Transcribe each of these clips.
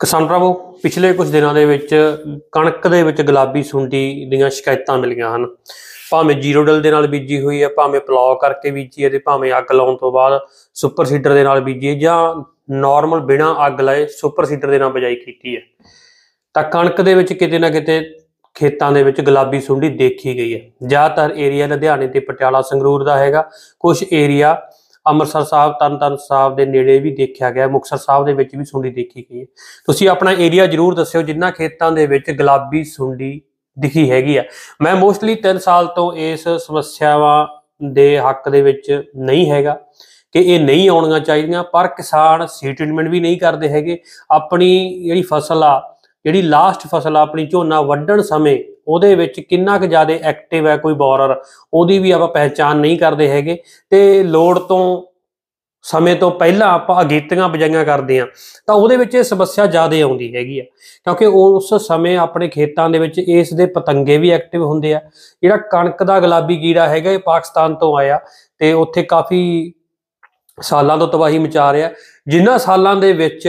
ਕਿਸਾਨ ਭਰਾਵੋ ਪਿਛਲੇ ਕੁਝ ਦਿਨਾਂ ਦੇ ਵਿੱਚ ਕਣਕ ਦੇ ਵਿੱਚ ਗੁਲਾਬੀ ਸੁੰਡੀ ਦੀਆਂ ਸ਼ਿਕਾਇਤਾਂ ਮਿਲੀਆਂ ਹਨ ਭਾਵੇਂ ਜ਼ੀਰੋ ਡਲ ਦੇ ਨਾਲ ਬੀਜੀ ਹੋਈ ਹੈ ਭਾਵੇਂ ਪਲਾਉ ਕਰਕੇ ਬੀਜੀ ਹੈ ਤੇ ਭਾਵੇਂ ਅੱਗ ਲਾਉਣ ਤੋਂ ਬਾਅਦ ਸੁਪਰ ਸੀਡਰ ਦੇ ਨਾਲ ਬੀਜੀ ਹੈ ਜਾਂ ਨਾਰਮਲ ਬਿਨਾ ਅੱਗ ਲਾਏ ਸੁਪਰ ਸੀਡਰ ਦੇ ਨਾਲ ਬਜਾਈ ਕੀਤੀ ਹੈ ਤਾਂ ਕਣਕ ਦੇ ਵਿੱਚ ਕਿਤੇ ਨਾ ਕਿਤੇ ਖੇਤਾਂ ਦੇ ਵਿੱਚ ਗੁਲਾਬੀ ਸੁੰਡੀ ਦੇਖੀ ਗਈ ਹੈ ਜ਼ਿਆਦਾਤਰ ਏਰੀਆ ਲੁਧਿਆਣੇ ਤੇ ਪਟਿਆਲਾ ਸੰਗਰੂਰ ਦਾ ਹੈਗਾ ਕੁਝ ਏਰੀਆ ਅੰਮ੍ਰਿਤਸਰ ਸਾਹਿਬ ਤਨ ਸਾਹਿਬ ਦੇ ਨੇੜੇ ਵੀ ਦੇਖਿਆ ਗਿਆ ਮੁਕਸਰ ਸਾਹਿਬ ਦੇ ਵਿੱਚ ਵੀ ਸੁੰਡੀ ਦੇਖੀ ਗਈ ਹੈ ਤੁਸੀਂ ਆਪਣਾ ਏਰੀਆ ਜ਼ਰੂਰ ਦੱਸਿਓ ਜਿੰਨਾ ਖੇਤਾਂ ਦੇ ਵਿੱਚ ਗੁਲਾਬੀ ਸੁੰਡੀ ਦਿਖੀ ਹੈਗੀ ਆ ਮੈਂ ਮੋਸਟਲੀ 3 ਸਾਲ ਤੋਂ ਇਸ ਸਮੱਸਿਆਵਾਂ ਦੇ ਹੱਕ ਦੇ ਵਿੱਚ ਨਹੀਂ ਹੈਗਾ ਕਿ ਇਹ ਨਹੀਂ ਆਉਣੀਆਂ ਚਾਹੀਦੀਆਂ ਪਰ ਕਿਸਾਨ ਸੀ ਟ੍ਰੀਟਮੈਂਟ ਵੀ ਨਹੀਂ ਕਰਦੇ ਹੈਗੇ ਆਪਣੀ ਜਿਹੜੀ ਫਸਲ ਆ ਜਿਹੜੀ ਲਾਸਟ ਫਸਲ ਆ ਆਪਣੀ ਝੋਨਾ ਵੱਢਣ ਸਮੇਂ ਉਹਦੇ ਵਿੱਚ ਕਿੰਨਾ ਕੁ ਜ਼ਿਆਦਾ ਐਕਟਿਵ ਹੈ ਕੋਈ ਬੋਰਰ ਉਹਦੀ ਵੀ ਆਪਾਂ ਪਹਿਚਾਨ ਨਹੀਂ ਕਰਦੇ ਹੈਗੇ ਤੇ ਲੋੜ ਤੋਂ ਸਮੇਂ ਤੋਂ ਪਹਿਲਾਂ ਆਪਾਂ ਅਗੇਤੀਆਂ ਬਜਾਈਆਂ ਕਰਦੇ ਆ ਤਾਂ ਉਹਦੇ ਵਿੱਚ ਇਹ ਸਮੱਸਿਆ ਜ਼ਿਆਦਾ ਆਉਂਦੀ ਹੈਗੀ ਆ ਕਿਉਂਕਿ ਉਸ ਸਮੇਂ ਆਪਣੇ ਖੇਤਾਂ ਦੇ ਵਿੱਚ ਇਸ ਦੇ ਪਤੰਗੇ ਵੀ ਐਕਟਿਵ ਹੁੰਦੇ ਆ ਜਿਹੜਾ ਕਣਕ ਦਾ ਗੁਲਾਬੀ ਕੀੜਾ ਹੈਗਾ ਇਹ ਪਾਕਿਸਤਾਨ ਤੋਂ ਆਇਆ ਤੇ ਉੱਥੇ ਕਾਫੀ ਸਾਲਾਂ ਤੋਂ ਤਬਾਹੀ ਮਚਾ ਰਿਹਾ ਜਿੰਨਾ ਸਾਲਾਂ ਦੇ ਵਿੱਚ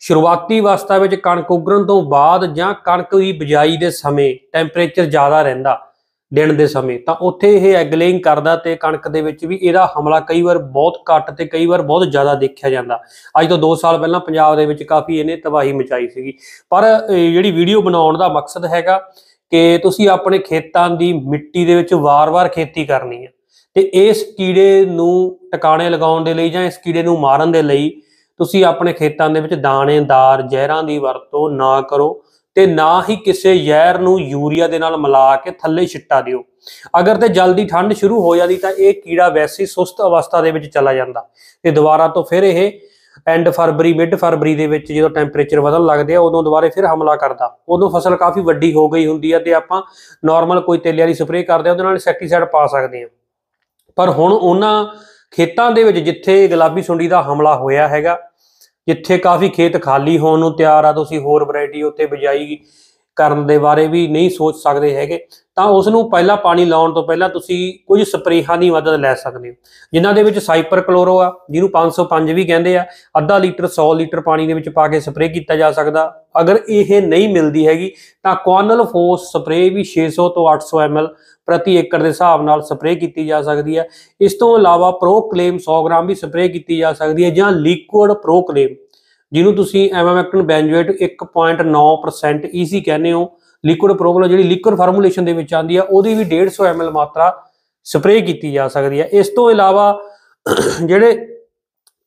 ਸ਼ੁਰੂਆਤੀ ਅਵਸਥਾ ਵਿੱਚ ਕਣਕ ਉਗਰਨ ਤੋਂ ਬਾਅਦ ਜਾਂ ਕਣਕ ਦੀ ਬਿਜਾਈ ਦੇ ਸਮੇਂ ਟੈਂਪਰੇਚਰ ਜ਼ਿਆਦਾ ਰਹਿੰਦਾ ਦਿਨ ਦੇ ਸਮੇਂ ਤਾਂ ਉੱਥੇ ਇਹ ਐਗਲਿੰਗ ਕਰਦਾ ਤੇ ਕਣਕ ਦੇ ਵਿੱਚ ਵੀ ਇਹਦਾ ਹਮਲਾ ਕਈ ਵਾਰ ਬਹੁਤ ਘੱਟ ਤੇ ਕਈ ਵਾਰ ਬਹੁਤ ਜ਼ਿਆਦਾ ਦੇਖਿਆ ਜਾਂਦਾ ਅੱਜ ਤੋਂ 2 ਸਾਲ ਪਹਿਲਾਂ ਪੰਜਾਬ ਦੇ ਵਿੱਚ ਕਾਫੀ ਇਹਨੇ ਤਬਾਹੀ ਮਚਾਈ ਸੀਗੀ ਪਰ ਜਿਹੜੀ ਵੀਡੀਓ ਬਣਾਉਣ ਦਾ ਮਕਸਦ ਹੈਗਾ ਕਿ ਤੁਸੀਂ ਆਪਣੇ ਖੇਤਾਂ ਦੀ ਮਿੱਟੀ ਦੇ ਵਿੱਚ ਵਾਰ-ਵਾਰ ਖੇਤੀ ਕਰਨੀ ਹੈ ਤੇ ਇਸ ਕੀੜੇ ਨੂੰ ਟਿਕਾਣੇ ਲਗਾਉਣ ਦੇ ਲਈ ਜਾਂ ਇਸ ਕੀੜੇ ਨੂੰ ਮਾਰਨ ਦੇ ਲਈ ਤੁਸੀਂ ਆਪਣੇ ਖੇਤਾਂ ਦੇ ਵਿੱਚ ਦਾਣੇਦਾਰ ਜ਼ਹਿਰਾਂ ਦੀ ਵਰਤੋਂ ਨਾ ਕਰੋ ਤੇ ਨਾ ਹੀ ਕਿਸੇ ਜ਼ਹਿਰ ਨੂੰ ਯੂਰੀਆ ਦੇ ਨਾਲ ਮਿਲਾ ਕੇ ਥੱਲੇ ਛਿੱਟਾ ਦਿਓ ਅਗਰ ਤੇ ਜਲਦੀ ਠੰਡ ਸ਼ੁਰੂ ਹੋ ਜਾਂਦੀ ਤਾਂ ਇਹ ਕੀੜਾ ਵੈਸੀ ਸੁਸਤ ਅਵਸਥਾ ਦੇ ਵਿੱਚ ਚਲਾ ਜਾਂਦਾ ਤੇ ਦੁਬਾਰਾ ਤੋਂ ਫਿਰ ਇਹ ਐਂਡ ਫਰਵਰੀ ਮਿਡ ਫਰਵਰੀ ਦੇ ਵਿੱਚ ਜਦੋਂ ਟੈਂਪਰੇਚਰ ਵਧਣ ਲੱਗਦੇ ਆ ਉਦੋਂ ਦੁਬਾਰੇ ਫਿਰ ਹਮਲਾ ਕਰਦਾ ਉਦੋਂ ਫਸਲ ਕਾਫੀ ਵੱਡੀ ਹੋ ਗਈ ਹੁੰਦੀ ਆ ਤੇ ਆਪਾਂ ਨਾਰਮਲ ਕੋਈ ਤੇਲੇ ਵਾਲੀ ਸਪਰੇਅ ਕਰਦੇ ਆ ਉਹਦੇ ਨਾਲ ਇਨਸੈਕਟੀਸਾਈਡ ਪਾ ਸਕਦੇ ਆ ਪਰ ਹੁਣ ਉਹਨਾਂ ਖੇਤਾਂ ਦੇ ਵਿੱਚ ਜਿੱਥੇ ਗੁਲਾਬੀ ਸੁੰਡੀ ਦਾ ਹਮਲਾ ਹੋਇਆ ਹੈਗਾ ਜਿੱਥੇ ਕਾਫੀ ਖੇਤ ਖਾਲੀ ਹੋਣ ਨੂੰ ਤਿਆਰ ਆ ਤੁਸੀਂ ਹੋਰ ਵੈਰਾਈਟੀ ਉੱਤੇ ਬਿਜਾਈ ਕਰਨ ਦੇ ਬਾਰੇ ਵੀ ਨਹੀਂ ਸੋਚ ਸਕਦੇ ਹੈਗੇ ਤਾਂ ਉਸ ਨੂੰ ਪਹਿਲਾਂ ਪਾਣੀ ਲਾਉਣ ਤੋਂ ਪਹਿਲਾਂ ਤੁਸੀਂ ਕੁਝ ਸਪਰੇਹਾਂ ਦੀ ਮਦਦ ਲੈ ਸਕਦੇ ਹੋ ਜਿਨ੍ਹਾਂ ਦੇ ਵਿੱਚ ਸਾਈਪਰ ਕਲੋਰੋ ਆ ਜਿਹਨੂੰ 505 ਵੀ ਕਹਿੰਦੇ ਆ ਅੱਧਾ ਲੀਟਰ 100 ਲੀਟਰ ਪਾਣੀ ਦੇ ਵਿੱਚ ਪਾ ਕੇ ਸਪਰੇਅ ਕੀਤਾ ਜਾ ਸਕਦਾ ਅਗਰ ਇਹ ਨਹੀਂ ਮਿਲਦੀ ਹੈਗੀ ਤਾਂ ਕੌਨਲ ਫੋਰਸ ਸਪਰੇ ਵੀ 600 ਤੋਂ 800 ml ਪ੍ਰਤੀ ਏਕੜ ਦੇ ਹਿਸਾਬ ਨਾਲ ਸਪਰੇ ਕੀਤੀ ਜਾ ਸਕਦੀ ਹੈ ਇਸ ਤੋਂ ਇਲਾਵਾ ਪ੍ਰੋ ਕਲੇਮ 100 ਗ੍ਰਾਮ ਵੀ ਸਪਰੇ ਕੀਤੀ ਜਾ ਸਕਦੀ ਹੈ ਜਾਂ ਲਿਕੁਇਡ ਪ੍ਰੋ ਕਲੇਮ ਜਿਹਨੂੰ ਤੁਸੀਂ ਐਮਐਮਐਕਟਨ ਬੈਂਜੋਏਟ 1.9% ਈਸੀ e ਕਹਿੰਦੇ ਹੋ ਲਿਕੁਇਡ ਪ੍ਰੋਗਲ ਜਿਹੜੀ ਲਿਕੁਇਡ ਫਾਰਮੂਲੇਸ਼ਨ ਦੇ ਵਿੱਚ ਆਉਂਦੀ ਹੈ ਉਹਦੀ ਵੀ 150 ml ਮਾਤਰਾ ਸਪਰੇ ਕੀਤੀ ਜਾ ਸਕਦੀ ਹੈ ਇਸ ਤੋਂ ਇਲਾਵਾ ਜਿਹੜੇ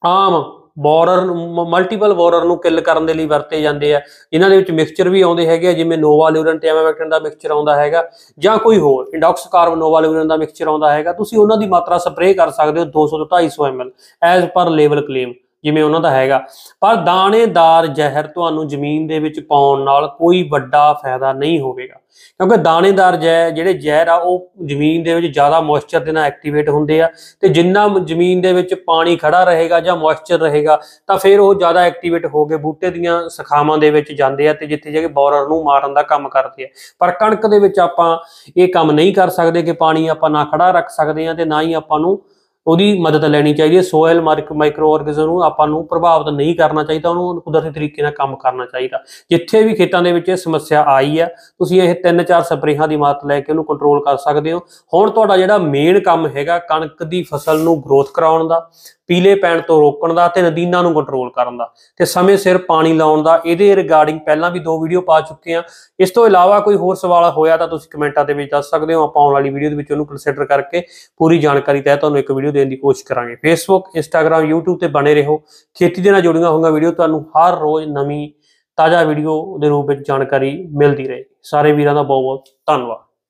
ਆਮ ਬੋਰਰ ਮਲਟੀਪਲ ਬੋਰਰ ਨੂੰ ਕਿਲ ਕਰਨ ਦੇ ਲਈ ਵਰਤੇ ਜਾਂਦੇ ਆ ਇਹਨਾਂ ਦੇ ਵਿੱਚ ਮਿਕਸਚਰ ਵੀ ਆਉਂਦੇ ਹੈਗੇ ਜਿਵੇਂ ਨੋਵਾਲੂਰੈਂਟ ਤੇ ਦਾ ਮਿਕਸਚਰ ਆਉਂਦਾ ਹੈਗਾ ਜਾਂ ਕੋਈ ਹੋਰ ਇੰਡੌਕਸ ਕਾਰਬਨ ਨੋਵਾਲੂਰੈਂਟ ਦਾ ਮਿਕਸਚਰ ਆਉਂਦਾ ਹੈਗਾ ਤੁਸੀਂ ਉਹਨਾਂ ਦੀ ਮਾਤਰਾ ਸਪਰੇਅ ਕਰ ਸਕਦੇ ਹੋ 200 ਤੋਂ 250 ml as per level claim ਜਿਵੇਂ ਉਹਨਾਂ ਦਾ ਹੈਗਾ ਪਰ ਦਾਣੇਦਾਰ ਜ਼ਹਿਰ ਤੁਹਾਨੂੰ ਜ਼ਮੀਨ ਦੇ ਵਿੱਚ ਪਾਉਣ ਨਾਲ ਕੋਈ ਵੱਡਾ ਫਾਇਦਾ ਨਹੀਂ ਹੋਵੇਗਾ ਕਿਉਂਕਿ ਦਾਣੇਦਾਰ ਜੈ ਜਿਹੜੇ ਜ਼ਹਿਰ ਆ ਉਹ ਜ਼ਮੀਨ ਦੇ ਵਿੱਚ ਜ਼ਿਆਦਾ ਮੋਇਸਚਰ ਦੇ ਨਾਲ ਐਕਟੀਵੇਟ ਹੁੰਦੇ ਆ ਤੇ ਜਿੰਨਾ ਜ਼ਮੀਨ ਦੇ ਵਿੱਚ ਪਾਣੀ ਖੜਾ ਰਹੇਗਾ ਜਾਂ ਮੋਇਸਚਰ ਰਹੇਗਾ ਤਾਂ ਫਿਰ ਉਹ ਜ਼ਿਆਦਾ ਐਕਟੀਵੇਟ ਹੋ ਕੇ ਬੂਟੇ ਦੀਆਂ ਸਖਾਵਾਂ ਦੇ ਵਿੱਚ ਜਾਂਦੇ ਆ ਤੇ ਜਿੱਥੇ ਜਾ ਕੇ ਬੋਰਰ ਨੂੰ ਮਾਰਨ ਦਾ ਕੰਮ ਕਰਦੇ ਆ ਪਰ ਕਣਕ ਦੇ ਵਿੱਚ ਆਪਾਂ ਇਹ ਕੰਮ ਨਹੀਂ ਕਰ ਸਕਦੇ ਕਿ ਪਾਣੀ ਆਪਾਂ ਨਾ ਖੜਾ ਰੱਖ ਸਕਦੇ ਆ ਤੇ ਨਾ ਹੀ ਆਪਾਂ ਨੂੰ ਉਹਦੀ ਮਦਦ ਲੈਣੀ ਚਾਹੀਦੀ ਹੈ ਸੋਇਲ ਮਾਈਕਰੋ ਆਰਗਨਿਜ਼ਮ ਨੂੰ ਆਪਾਂ ਨੂੰ ਪ੍ਰਭਾਵਿਤ ਨਹੀਂ ਕਰਨਾ ਚਾਹੀਦਾ ਉਹਨੂੰ ਕੁਦਰਤੀ ਤਰੀਕੇ ਨਾਲ ਕੰਮ ਕਰਨਾ ਚਾਹੀਦਾ ਜਿੱਥੇ ਵੀ ਖੇਤਾਂ ਦੇ ਵਿੱਚ ਇਹ ਸਮੱਸਿਆ ਆਈ ਹੈ ਤੁਸੀਂ ਇਹ 3-4 ਸਪਰੇਹਾਂ ਦੀ ਮਾਤ ਲੈ ਕੇ ਉਹਨੂੰ ਕੰਟਰੋਲ ਕਰ ਸਕਦੇ ਹੋ ਹੁਣ ਤੁਹਾਡਾ ਜਿਹੜਾ ਮੇਨ ਕੰਮ ਹੈਗਾ ਕਣਕ ਦੀ ਫਸਲ ਨੂੰ ਗਰੋਥ ਕਰਾਉਣ ਦਾ ਪੀਲੇ ਪੈਣ ਤੋਂ ਰੋਕਣ ਦਾ ਤੇ ਨਦੀਨਾਂ ਨੂੰ ਕੰਟਰੋਲ ਕਰਨ ਦਾ ਤੇ ਸਮੇਂ ਸਿਰ ਪਾਣੀ ਲਾਉਣ ਦਾ ਇਹਦੇ ਰਿਗਾਰਡਿੰਗ ਪਹਿਲਾਂ ਵੀ ਦੋ ਵੀਡੀਓ ਪਾ ਚੁੱਕੇ ਆ ਇਸ ਤੋਂ ਇਲਾਵਾ ਕੋਈ ਹੋਰ ਸਵਾਲ ਹੋਇਆ ਤਾਂ ਤੁਸੀਂ ਕਮੈਂਟਾਂ ਦੇ ਵਿੱਚ ਦੱਸ ਸਕਦੇ ਹੋ ਆਪਾਂ ਆਉਣ ਵਾਲੀ ਵੀਡੀਓ ਦੇ ਵਿੱਚ ਉਹਨੂੰ ਕੰਸੀਡਰ ਕਰਕੇ ਪੂਰੀ ਜਾਣਕਾਰੀ ਤਹਿ ਤੁਹਾਨੂੰ ਇੱਕ ਵੀਡੀਓ ਦੇਣ ਦੀ ਕੋਸ਼ਿਸ਼ ਕਰਾਂਗੇ ਫੇਸਬੁੱਕ ਇੰਸਟਾਗ੍ਰam YouTube ਤੇ ਬਣੇ ਰਹੋ ਖੇਤੀ ਦੇ ਨਾਲ ਜੁੜੀਆਂ ਹੋਈਆਂ ਵੀਡੀਓ ਤੁਹਾਨੂੰ ਹਰ ਰੋਜ਼ ਨਵੀਂ ਤਾਜ਼ਾ ਵੀਡੀਓ ਦੇ ਰੂਪ ਵਿੱਚ ਜਾਣਕਾਰੀ ਮਿਲਦੀ ਰਹੇਗੀ ਸਾਰੇ ਵੀਰਾਂ ਦਾ ਬਹੁਤ ਬਹੁਤ ਧੰਨਵਾਦ